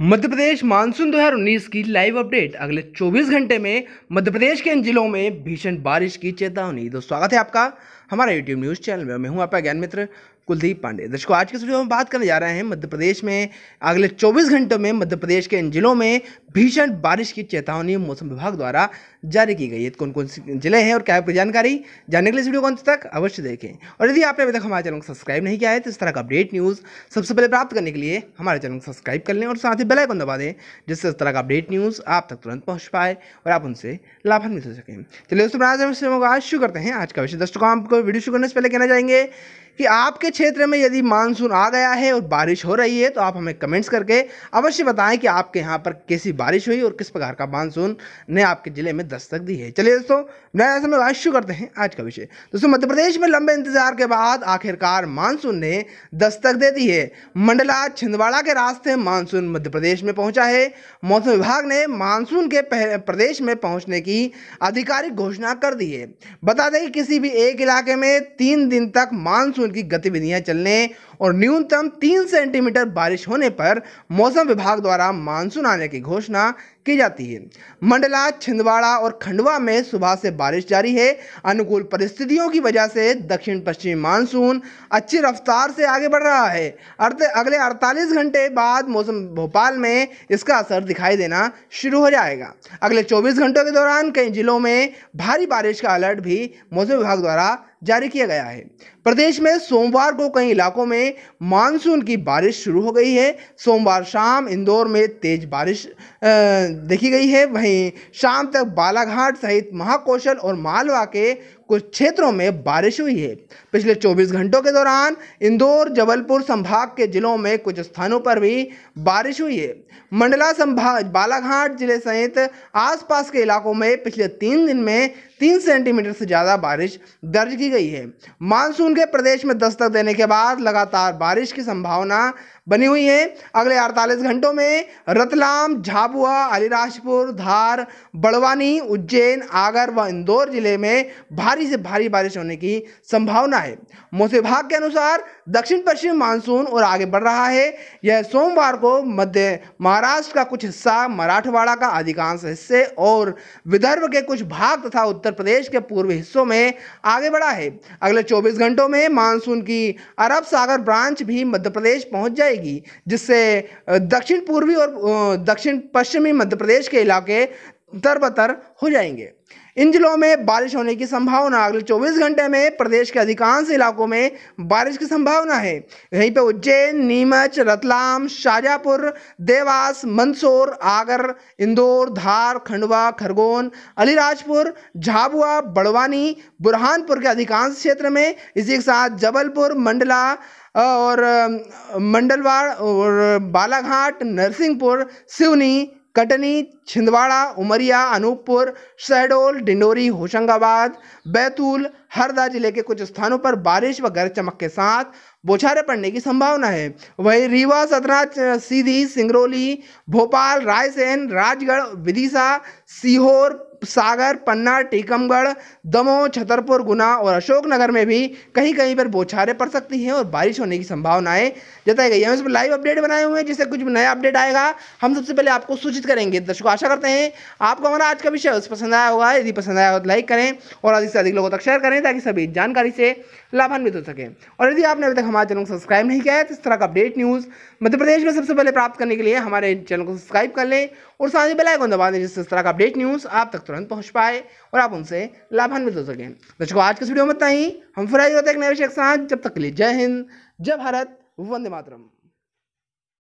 मध्य प्रदेश monsoon 2019 की live update अगले 24 घंटे में मध्य प्रदेश के इन जिलों में भीषण बारिश की चेतावनी दोस्तों स्वागत है आपका हमारे यूट्यूब न्यूज़ चैनल में मैं हूं आपका ज्ञान मित्र कुलदीप पांडे दर्शकों आज के वीडियो में बात करने जा रहे हैं मध्य प्रदेश में अगले 24 घंटों में मध्य प्रदेश के इन जिलों में भीषण बारिश की चेतावनी मौसम विभाग द्वारा जारी की गई है कौन कौन से जिले हैं और क्या आपकी जानकारी जानने के लिए वीडियो को अंत तक अवश्य देखें और यदि आपने अभी तक हमारे चैनल को सब्सक्राइब नहीं किया है तो इस तरह का अपडेट न्यूज़ सबसे पहले प्राप्त करने के लिए हमारे चैनल को सब्सक्राइब कर लें और साथ ही बेलाइकन दबा दें जिससे इस तरह का अपडेट न्यूज़ आप तक तुरंत पहुँच पाए और आप उनसे लाभान्वित हो सकें चलिए दोस्तों आज शुरू करते हैं आज का विषय दर्शकों को आपको वीडियो शुरू करने से पहले कहना चाहेंगे कि आपके क्षेत्र में यदि मानसून आ गया है और बारिश हो रही है तो आप हमें कमेंट्स करके अवश्य बताएं कि आपके यहाँ पर कैसी बारिश हुई और किस प्रकार का मानसून ने आपके ज़िले में दस्तक दी है चलिए दोस्तों नया समय बात शुरू करते हैं आज का विषय दोस्तों मध्य प्रदेश में लंबे इंतजार के बाद आखिरकार मानसून ने दस्तक दे दी है मंडला छिंदवाड़ा के रास्ते मानसून मध्य प्रदेश में पहुंचा है मौसम विभाग ने मानसून के प्रदेश में पहुंचने की आधिकारिक घोषणा कर दी है बता दें कि किसी भी एक इलाके में तीन दिन तक मानसून उनकी गतिविधियां चलने और न्यूनतम तीन सेंटीमीटर बारिश होने पर मौसम विभाग द्वारा मानसून आने की घोषणा की जाती है मंडला छिंदवाड़ा और खंडवा में सुबह से बारिश जारी है अनुकूल परिस्थितियों की वजह से दक्षिण पश्चिम मानसून अच्छी रफ्तार से आगे बढ़ रहा है अर्थ अगले 48 घंटे बाद मौसम भोपाल में इसका असर दिखाई देना शुरू हो जाएगा अगले 24 घंटों के दौरान कई जिलों में भारी बारिश का अलर्ट भी मौसम विभाग द्वारा जारी किया गया है प्रदेश में सोमवार को कई इलाकों में मानसून की बारिश शुरू हो गई है सोमवार शाम इंदौर में तेज बारिश देखी गई है वहीं शाम तक बालाघाट सहित महाकौशल और मालवा के कुछ क्षेत्रों में बारिश हुई है पिछले 24 घंटों के दौरान इंदौर जबलपुर संभाग के जिलों में कुछ स्थानों पर भी बारिश हुई है मंडला संभाग बालाघाट जिले सहित आसपास के इलाकों में पिछले तीन दिन में तीन सेंटीमीटर से ज़्यादा बारिश दर्ज की गई है मानसून के प्रदेश में दस्तक देने के बाद लगातार बारिश की संभावना बनी हुई है अगले 48 घंटों में रतलाम झाबुआ अलीराजपुर धार बड़वानी उज्जैन आगर व इंदौर जिले में भारी से भारी बारिश होने की संभावना है मौसम विभाग के अनुसार दक्षिण पश्चिम मानसून और आगे बढ़ रहा है यह सोमवार को मध्य महाराष्ट्र का कुछ हिस्सा मराठवाड़ा का अधिकांश हिस्से और विदर्भ के कुछ भाग तथा उत्तर उत्तर प्रदेश के पूर्व हिस्सों में आगे बढ़ा है अगले 24 घंटों में मानसून की अरब सागर ब्रांच भी मध्य प्रदेश पहुंच जाएगी जिससे दक्षिण पूर्वी और दक्षिण पश्चिमी मध्य प्रदेश के इलाके दरबतर हो जाएंगे इन जिलों में बारिश होने की संभावना अगले 24 घंटे में प्रदेश के अधिकांश इलाकों में बारिश की संभावना है यहीं पर उज्जैन नीमच रतलाम शाजापुर देवास मंदसौर आगर इंदौर धार खंडवा खरगोन अलीराजपुर झाबुआ बड़वानी बुरहानपुर के अधिकांश क्षेत्र में इसी के साथ जबलपुर मंडला और मंडलवाड़ और बालाघाट नरसिंहपुर सिवनी कटनी छिंदवाड़ा उमरिया अनूपपुर शहडोल डिंडोरी होशंगाबाद बैतूल हरदा जिले के कुछ स्थानों पर बारिश व गरज चमक के साथ बौछारें पड़ने की संभावना है वहीं रीवा सतना सीधी सिंगरौली भोपाल रायसेन राजगढ़ विदिशा सीहोर सागर पन्ना टीकमगढ़ दमोह छतरपुर गुना और अशोकनगर में भी कहीं कहीं पर बौछारें पड़ सकती हैं और बारिश होने की संभावनाएं जताई गई हैं हम लाइव अपडेट बनाए हुए हैं जिससे कुछ नया अपडेट आएगा हम सबसे पहले आपको सूचित करेंगे दर्शकों आशा करते हैं आपको हमारा आज का विषय पसंद आया होगा यदि पसंद आया हो तो लाइक करें और अधिक से अधिक लोगों तक शेयर करें ताकि सभी जानकारी से लाभान्वित हो सकें और यदि आपने अभी तक हमारे चैनल को सब्सक्राइब नहीं किया है तो इस तरह का अपडेट न्यूज़ मध्य प्रदेश में सबसे पहले प्राप्त करने के लिए हमारे चैनल को सब्सक्राइब कर लें और साथ ही बेलाइकॉन दबा दें जिससे इस तरह का अपडेट न्यूज़ आप तक तुरंत तुरंत पहुंच पाए और आप उनसे लाभान्वित हो सकें दर्शकों आज के वीडियो में इतना हम फिर आए होते हैं एक नए विषय के साथ जब तक के लिए जय हिंद जय भारत वंदे मातरम